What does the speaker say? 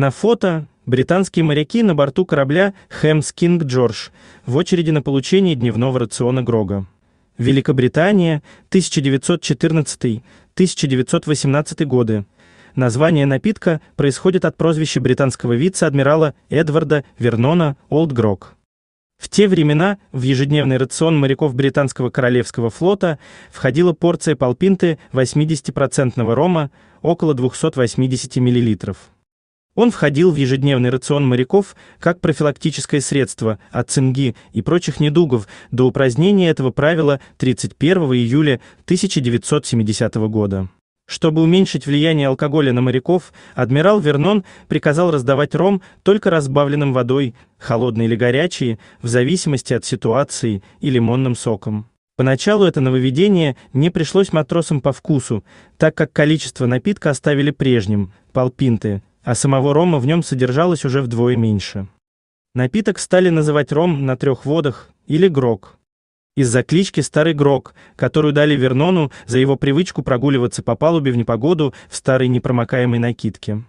На фото британские моряки на борту корабля «Хэмс King George в очереди на получение дневного рациона Грога. Великобритания, 1914-1918 годы. Название напитка происходит от прозвища британского вице-адмирала Эдварда Вернона «Old Grog». В те времена в ежедневный рацион моряков британского королевского флота входила порция полпинты 80% рома, около 280 миллилитров. Он входил в ежедневный рацион моряков как профилактическое средство от цинги и прочих недугов до упразднения этого правила 31 июля 1970 года. Чтобы уменьшить влияние алкоголя на моряков, адмирал Вернон приказал раздавать ром только разбавленным водой, холодной или горячей, в зависимости от ситуации, и лимонным соком. Поначалу это нововведение не пришлось матросам по вкусу, так как количество напитка оставили прежним полпинты, а самого рома в нем содержалось уже вдвое меньше. Напиток стали называть ром на трех водах или грок. Из-за клички Старый грок, которую дали Вернону за его привычку прогуливаться по палубе в непогоду в старой непромокаемой накидке.